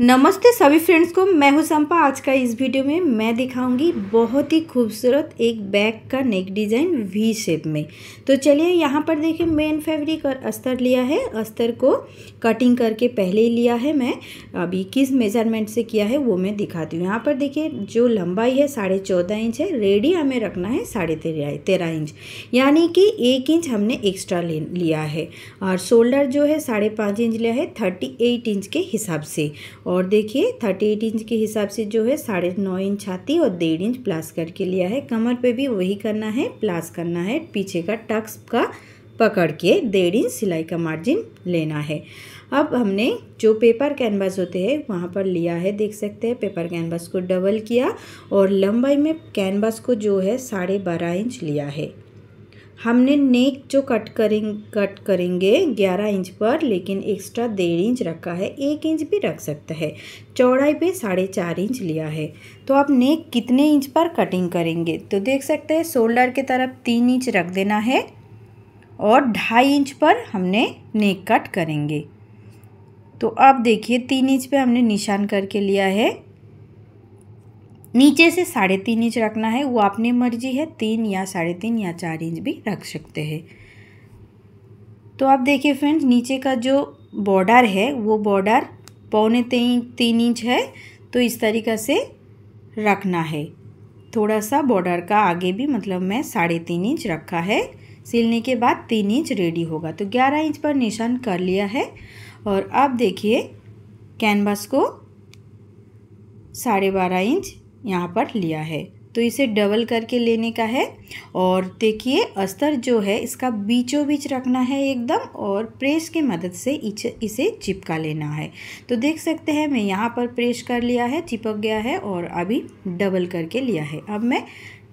नमस्ते सभी फ्रेंड्स को मैं हूँ संपा आज का इस वीडियो में मैं दिखाऊंगी बहुत ही खूबसूरत एक बैग का नेक डिज़ाइन वी शेप में तो चलिए यहाँ पर देखिए मेन फैब्रिक और अस्तर लिया है अस्तर को कटिंग करके पहले ही लिया है मैं अभी किस मेजरमेंट से किया है वो मैं दिखाती हूँ यहाँ पर देखिए जो लंबाई है साढ़े चौदह इंच है रेडी हमें रखना है साढ़े तेरह तेरह इंच यानी कि एक इंच हमने एक्स्ट्रा लिया है और शोल्डर जो है साढ़े इंच लिया है थर्टी इंच के हिसाब से और देखिए थर्टी एट इंच के हिसाब से जो है साढ़े नौ इंच छाती और डेढ़ इंच प्लास करके लिया है कमर पे भी वही करना है प्लास करना है पीछे का टक्स का पकड़ के डेढ़ इंच सिलाई का मार्जिन लेना है अब हमने जो पेपर कैनवास होते हैं वहाँ पर लिया है देख सकते हैं पेपर कैनवास को डबल किया और लंबाई में कैनवास को जो है साढ़े बारह इंच लिया है हमने नेक जो कट करें कट करेंगे 11 इंच पर लेकिन एक्स्ट्रा डेढ़ इंच रखा है एक इंच भी रख सकता है चौड़ाई पे साढ़े चार इंच लिया है तो आप नेक कितने इंच पर कटिंग करेंगे तो देख सकते हैं शोल्डर के तरफ तीन इंच रख देना है और ढाई इंच पर हमने नेक कट करेंगे तो अब देखिए तीन इंच पे हमने निशान करके लिया है नीचे से साढ़े तीन इंच रखना है वो अपनी मर्जी है तीन या साढ़े तीन या चार इंच भी रख सकते हैं तो आप देखिए फ्रेंड्स नीचे का जो बॉर्डर है वो बॉर्डर पौने तीन तीन इंच है तो इस तरीक़ा से रखना है थोड़ा सा बॉर्डर का आगे भी मतलब मैं साढ़े तीन इंच रखा है सिलने के बाद तीन इंच रेडी होगा तो ग्यारह इंच पर निशान कर लिया है और अब देखिए कैनवास को साढ़े बारह इंच यहाँ पर लिया है तो इसे डबल करके लेने का है और देखिए अस्तर जो है इसका बीचों बीच रखना है एकदम और प्रेस की मदद से इसे चिपका लेना है तो देख सकते हैं मैं यहाँ पर प्रेस कर लिया है चिपक गया है और अभी डबल करके लिया है अब मैं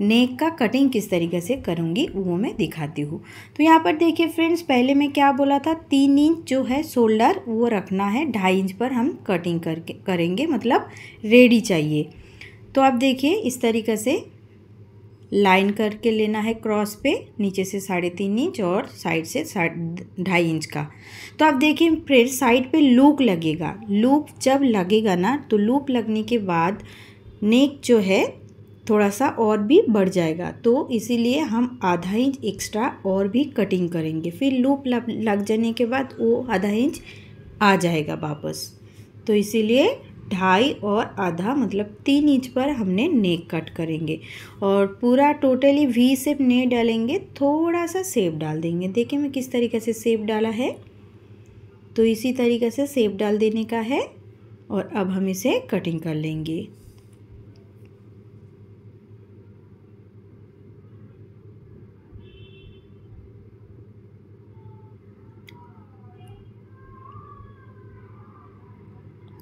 नेक का कटिंग किस तरीके से करूँगी वो मैं दिखाती हूँ तो यहाँ पर देखिए फ्रेंड्स पहले मैं क्या बोला था तीन इंच जो है शोल्डर वो रखना है ढाई इंच पर हम कटिंग करके करेंगे मतलब रेडी चाहिए तो आप देखिए इस तरीके से लाइन करके लेना है क्रॉस पे नीचे से साढ़े तीन इंच और साइड से ढाई इंच का तो आप देखिए फिर साइड पे लूप लगेगा लूप जब लगेगा ना तो लूप लगने के बाद नेक जो है थोड़ा सा और भी बढ़ जाएगा तो इसीलिए हम आधा इंच एक्स्ट्रा और भी कटिंग करेंगे फिर लूप लग जाने के बाद वो आधा इंच आ जाएगा वापस तो इसीलिए ढाई और आधा मतलब तीन इंच पर हमने नेक कट करेंगे और पूरा टोटली वी सेप नहीं डालेंगे थोड़ा सा सेप डाल देंगे देखिए मैं किस तरीके से सेप डाला है तो इसी तरीके से सेप डाल देने का है और अब हम इसे कटिंग कर लेंगे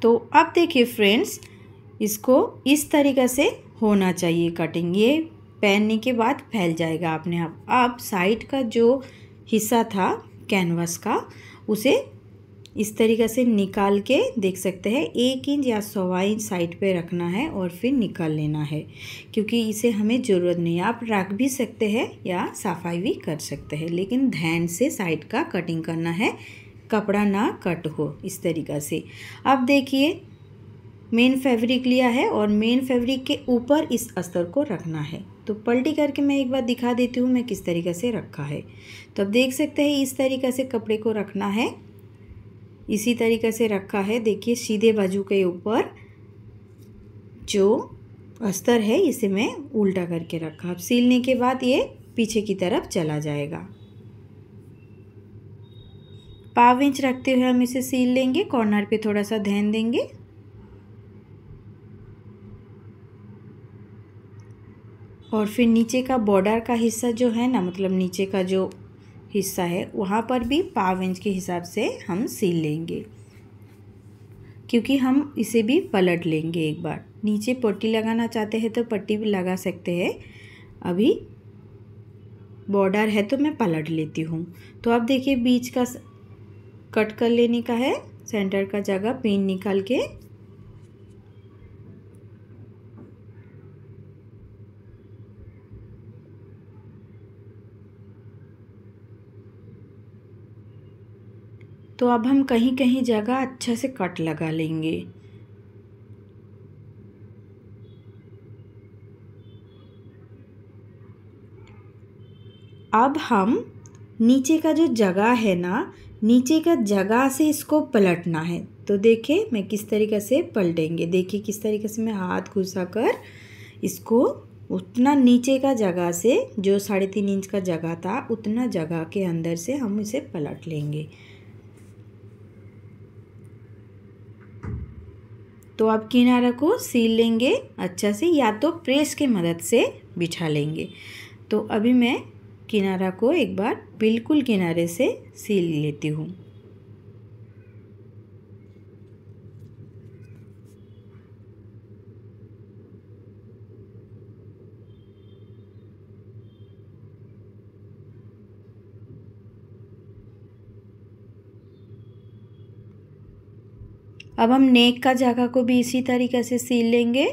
तो अब देखिए फ्रेंड्स इसको इस तरीक़े से होना चाहिए कटिंग ये पहनने के बाद फैल जाएगा अपने आप अब साइड का जो हिस्सा था कैनवास का उसे इस तरीक़े से निकाल के देख सकते हैं एक इंच या सवा इंच साइड पे रखना है और फिर निकाल लेना है क्योंकि इसे हमें ज़रूरत नहीं है आप रख भी सकते हैं या सफाई भी कर सकते हैं लेकिन ध्यान से साइड का कटिंग करना है कपड़ा ना कट हो इस तरीक़ा से अब देखिए मेन फैब्रिक लिया है और मेन फैब्रिक के ऊपर इस अस्तर को रखना है तो पलटी करके मैं एक बार दिखा देती हूँ मैं किस तरीक़े से रखा है तो अब देख सकते हैं इस तरीक़े से कपड़े को रखना है इसी तरीक़े से रखा है देखिए सीधे बाजू के ऊपर जो अस्तर है इसे मैं उल्टा करके रखा अब सिलने के बाद ये पीछे की तरफ चला जाएगा पाव इंच रखते हुए हम इसे सील लेंगे कॉर्नर पे थोड़ा सा ध्यान देंगे और फिर नीचे का बॉर्डर का हिस्सा जो है ना मतलब नीचे का जो हिस्सा है वहाँ पर भी पाव इंच के हिसाब से हम सील लेंगे क्योंकि हम इसे भी पलट लेंगे एक बार नीचे पट्टी लगाना चाहते हैं तो पट्टी भी लगा सकते हैं अभी बॉर्डर है तो मैं पलट लेती हूँ तो आप देखिए बीच का कट कर लेने का है सेंटर का जगह पेन निकाल के तो अब हम कहीं कहीं जगह अच्छे से कट लगा लेंगे अब हम नीचे का जो जगह है ना नीचे का जगह से इसको पलटना है तो देखिए मैं किस तरीके से पलटेंगे देखिए किस तरीके से मैं हाथ घुसा कर इसको उतना नीचे का जगह से जो साढ़े तीन इंच का जगह था उतना जगह के अंदर से हम इसे पलट लेंगे तो आप किनारा को सील लेंगे अच्छा से या तो प्रेस के मदद से बिछा लेंगे तो अभी मैं किनारा को एक बार बिल्कुल किनारे से सील लेती हूँ अब हम नेक का जगह को भी इसी तरीके से सील लेंगे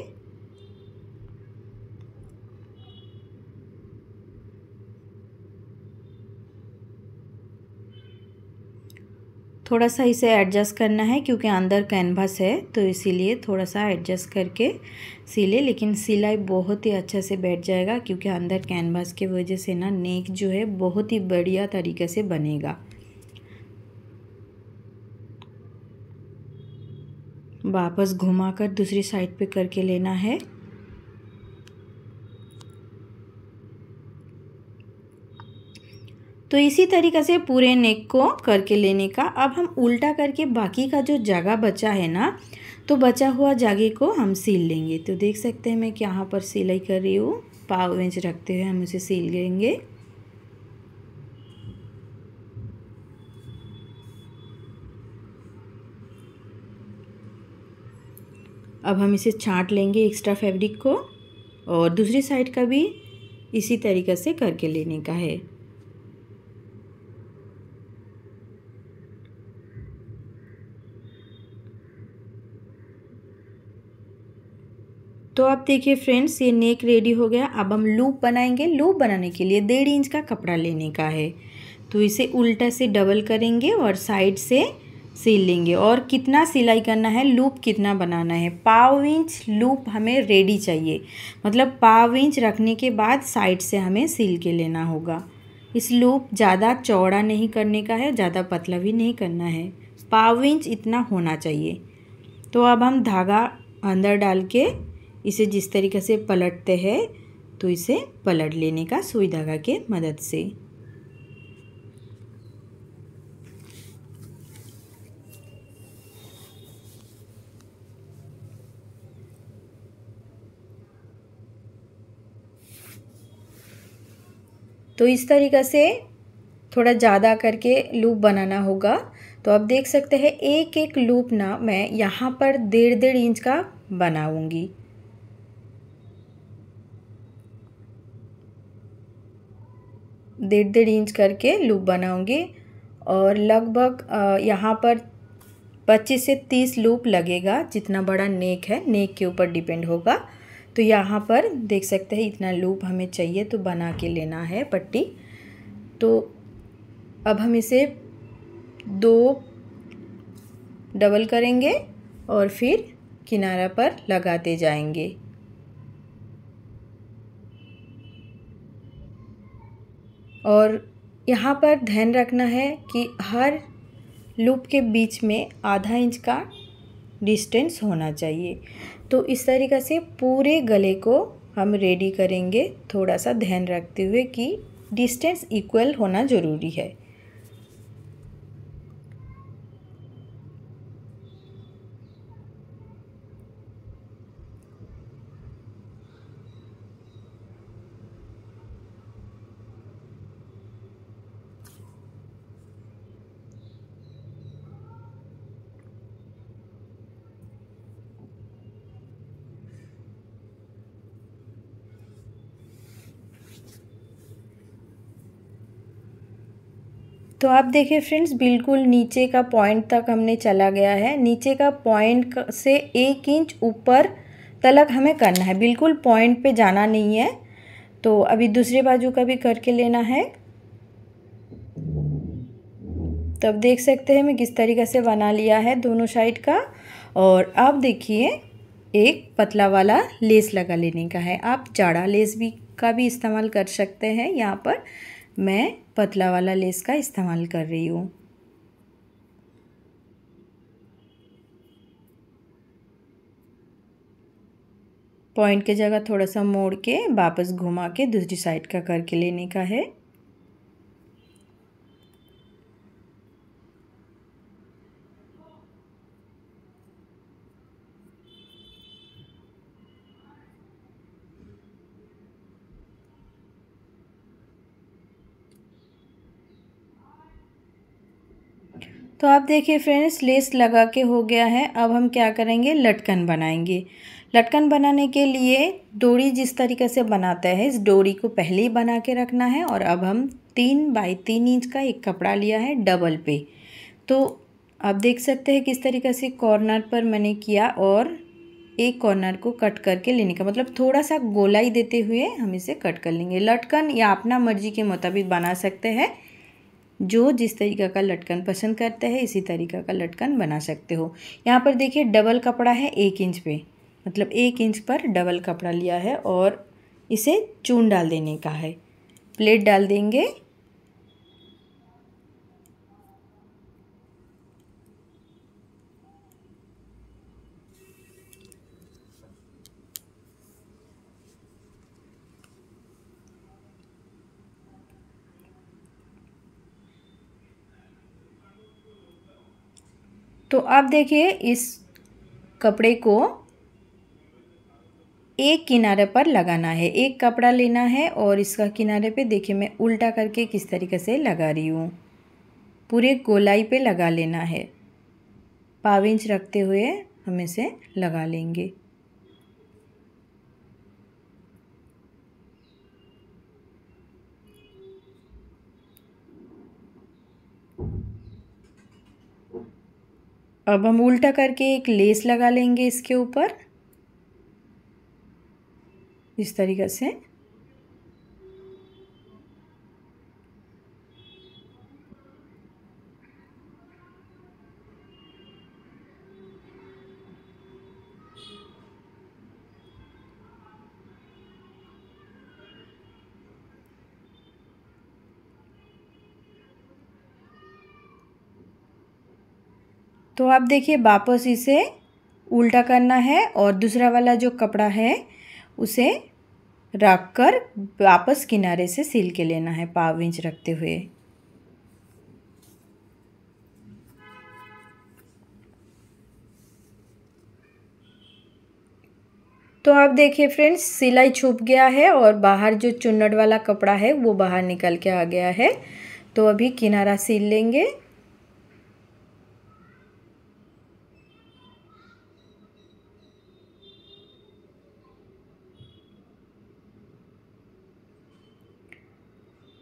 थोड़ा सा इसे एडजस्ट करना है क्योंकि अंदर कैनवास है तो इसीलिए थोड़ा सा एडजस्ट करके सिले लेकिन सिलाई बहुत ही अच्छा से बैठ जाएगा क्योंकि अंदर कैनवास की वजह से ना नेक जो है बहुत ही बढ़िया तरीके से बनेगा वापस घुमाकर दूसरी साइड पे करके लेना है तो इसी तरीके से पूरे नेक को करके लेने का अब हम उल्टा करके बाकी का जो जगह बचा है ना तो बचा हुआ जगह को हम सिल लेंगे तो देख सकते हैं मैं यहाँ पर सिलाई कर रही हूँ पाव इंच रखते हुए हम उसे सिल लेंगे अब हम इसे छाट लेंगे एक्स्ट्रा फैब्रिक को और दूसरी साइड का भी इसी तरीके से करके लेने का है तो आप देखिए फ्रेंड्स ये नेक रेडी हो गया अब हम लूप बनाएंगे लूप बनाने के लिए डेढ़ इंच का कपड़ा लेने का है तो इसे उल्टा से डबल करेंगे और साइड से सिल लेंगे और कितना सिलाई करना है लूप कितना बनाना है पाव इंच लूप हमें रेडी चाहिए मतलब पाव इंच रखने के बाद साइड से हमें सिल के लेना होगा इस लूप ज़्यादा चौड़ा नहीं करने का है ज़्यादा पतला भी नहीं करना है पाव इंच इतना होना चाहिए तो अब हम धागा अंदर डाल के इसे जिस तरीके से पलटते हैं तो इसे पलट लेने का सुई धागा के मदद से तो इस तरीक़े से थोड़ा ज़्यादा करके लूप बनाना होगा तो आप देख सकते हैं एक एक लूप ना मैं यहाँ पर डेढ़ डेढ़ इंच का बनाऊँगी डेढ़ डेढ़ इंच करके लूप बनाऊंगी और लगभग यहाँ पर पच्चीस से तीस लूप लगेगा जितना बड़ा नेक है नेक के ऊपर डिपेंड होगा तो यहाँ पर देख सकते हैं इतना लूप हमें चाहिए तो बना के लेना है पट्टी तो अब हम इसे दो डबल करेंगे और फिर किनारा पर लगाते जाएंगे और यहाँ पर ध्यान रखना है कि हर लूप के बीच में आधा इंच का डिस्टेंस होना चाहिए तो इस तरीक़े से पूरे गले को हम रेडी करेंगे थोड़ा सा ध्यान रखते हुए कि डिस्टेंस इक्वल होना ज़रूरी है तो आप देखिए फ्रेंड्स बिल्कुल नीचे का पॉइंट तक हमने चला गया है नीचे का पॉइंट से एक इंच ऊपर तलक हमें करना है बिल्कुल पॉइंट पे जाना नहीं है तो अभी दूसरे बाजू का भी करके लेना है तो देख सकते हैं मैं किस तरीके से बना लिया है दोनों साइड का और आप देखिए एक पतला वाला लेस लगा लेने का है आप जाड़ा लेस भी का भी इस्तेमाल कर सकते हैं यहाँ पर मैं पतला वाला लेस का इस्तेमाल कर रही हूँ पॉइंट की जगह थोड़ा सा मोड़ के वापस घुमा के दूसरी साइड का करके लेने का है तो आप देखिए फ्रेंड्स लेस लगा के हो गया है अब हम क्या करेंगे लटकन बनाएंगे लटकन बनाने के लिए डोरी जिस तरीके से बनाता है इस डोरी को पहले ही बना के रखना है और अब हम तीन बाई तीन इंच का एक कपड़ा लिया है डबल पे तो आप देख सकते हैं किस तरीके से कॉर्नर पर मैंने किया और एक कॉर्नर को कट करके लेने का मतलब थोड़ा सा गोलाई देते हुए हम इसे कट कर लेंगे लटकन या अपना मर्जी के मुताबिक बना सकते हैं जो जिस तरीका का लटकन पसंद करते हैं इसी तरीका का लटकन बना सकते हो यहाँ पर देखिए डबल कपड़ा है एक इंच पे मतलब एक इंच पर डबल कपड़ा लिया है और इसे चून डाल देने का है प्लेट डाल देंगे तो अब देखिए इस कपड़े को एक किनारे पर लगाना है एक कपड़ा लेना है और इसका किनारे पे देखिए मैं उल्टा करके किस तरीके से लगा रही हूँ पूरे गोलाई पे लगा लेना है पाव इंच रखते हुए हम इसे लगा लेंगे अब हम उल्टा करके एक लेस लगा लेंगे इसके ऊपर इस तरीक़े से तो आप देखिए वापस इसे उल्टा करना है और दूसरा वाला जो कपड़ा है उसे रख कर वापस किनारे से सिल के लेना है पाव इंच रखते हुए तो आप देखिए फ्रेंड्स सिलाई छुप गया है और बाहर जो चुन्नट वाला कपड़ा है वो बाहर निकल के आ गया है तो अभी किनारा सिल लेंगे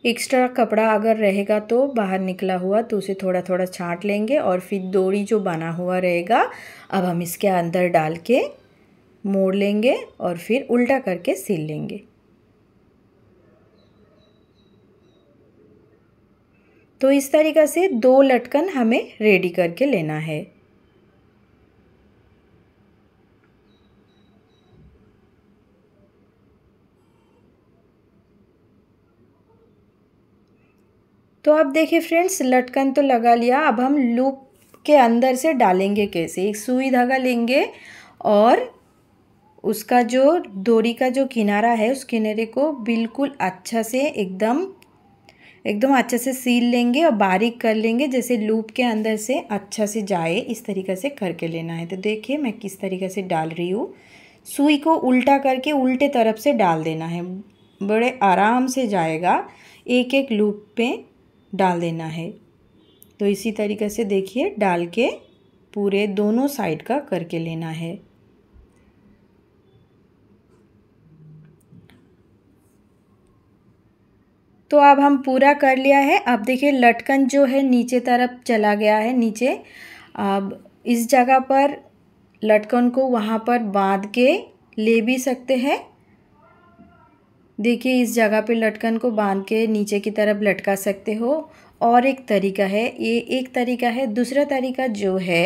एक्स्ट्रा कपड़ा अगर रहेगा तो बाहर निकला हुआ तो उसे थोड़ा थोड़ा छाँट लेंगे और फिर दोरी जो बना हुआ रहेगा अब हम इसके अंदर डाल के मोड़ लेंगे और फिर उल्टा करके सिल लेंगे तो इस तरीक़ा से दो लटकन हमें रेडी करके लेना है तो आप देखिए फ्रेंड्स लटकन तो लगा लिया अब हम लूप के अंदर से डालेंगे कैसे एक सुई धागा लेंगे और उसका जो डोरी का जो किनारा है उस किनारे को बिल्कुल अच्छा से एकदम एकदम अच्छे से सील लेंगे और बारीक कर लेंगे जैसे लूप के अंदर से अच्छा से जाए इस तरीके से करके लेना है तो देखिए मैं किस तरीके से डाल रही हूँ सुई को उल्टा करके उल्टे तरफ से डाल देना है बड़े आराम से जाएगा एक एक लूप पे डाल देना है तो इसी तरीके से देखिए डाल के पूरे दोनों साइड का करके लेना है तो अब हम पूरा कर लिया है अब देखिए लटकन जो है नीचे तरफ चला गया है नीचे अब इस जगह पर लटकन को वहाँ पर बांध के ले भी सकते हैं देखिए इस जगह पे लटकन को बांध के नीचे की तरफ लटका सकते हो और एक तरीका है ये एक तरीका है दूसरा तरीका जो है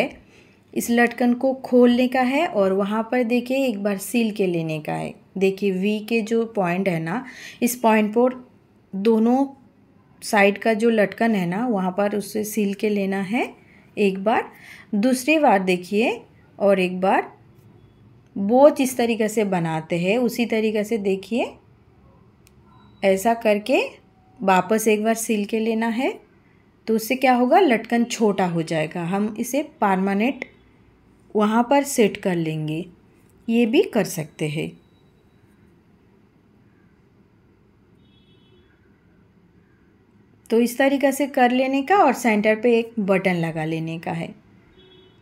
इस लटकन को खोलने का है और वहाँ पर देखिए एक बार सील के लेने का है देखिए वी के जो पॉइंट है ना इस पॉइंट पर दोनों साइड का जो लटकन है ना वहाँ पर उससे सील के लेना है एक बार दूसरी बार देखिए और एक बार वो जिस तरीके से बनाते हैं उसी तरीके से देखिए ऐसा करके वापस एक बार सिल के लेना है तो उससे क्या होगा लटकन छोटा हो जाएगा हम इसे परमानेंट वहाँ पर सेट कर लेंगे ये भी कर सकते हैं तो इस तरीक़े से कर लेने का और सेंटर पे एक बटन लगा लेने का है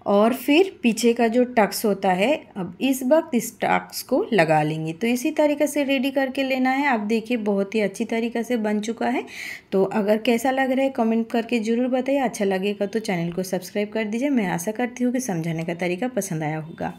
और फिर पीछे का जो टक्स होता है अब इस वक्त इस टक्स को लगा लेंगे तो इसी तरीके से रेडी करके लेना है आप देखिए बहुत ही अच्छी तरीके से बन चुका है तो अगर कैसा लग रहा है कमेंट करके ज़रूर बताइए अच्छा लगेगा तो चैनल को सब्सक्राइब कर दीजिए मैं आशा करती हूँ कि समझाने का तरीका पसंद आया होगा